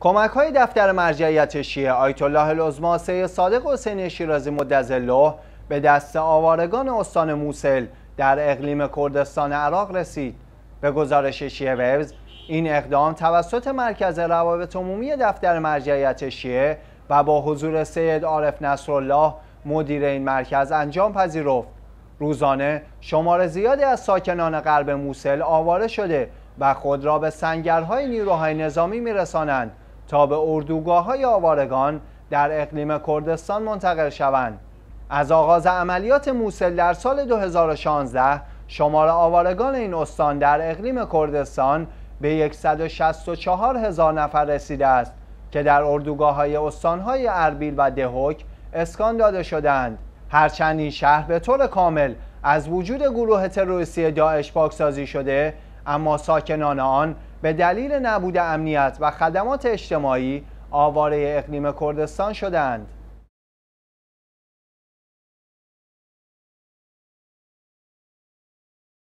کمک های دفتر مرجعیت شیعه آیت الله العظما سید صادق حسین شیرازی مدظله به دست آوارگان استان موسل در اقلیم کردستان عراق رسید به گزارش شیعه وبز این اقدام توسط مرکز روابط عمومی دفتر مرجعیت شیعه و با حضور سید عارف نصرالله مدیر این مرکز انجام پذیرفت روزانه شمار زیادی از ساکنان غرب موسل آواره شده و خود را به سنگرهای نیروهای نظامی میرسانند تا به اردوگاه های آوارگان در اقلیم کردستان منتقل شوند. از آغاز عملیات موسل در سال 2016 شمار آوارگان این استان در اقلیم کردستان به 164 هزار نفر رسیده است که در اردوگاه های استان های اربیل و دهوک اسکان داده شدند. هرچند این شهر به طور کامل از وجود گروه تروریستی داعش پاکسازی شده اما ساکنان آن به دلیل نبود امنیت و خدمات اجتماعی آواره اقلیم کردستان شدند.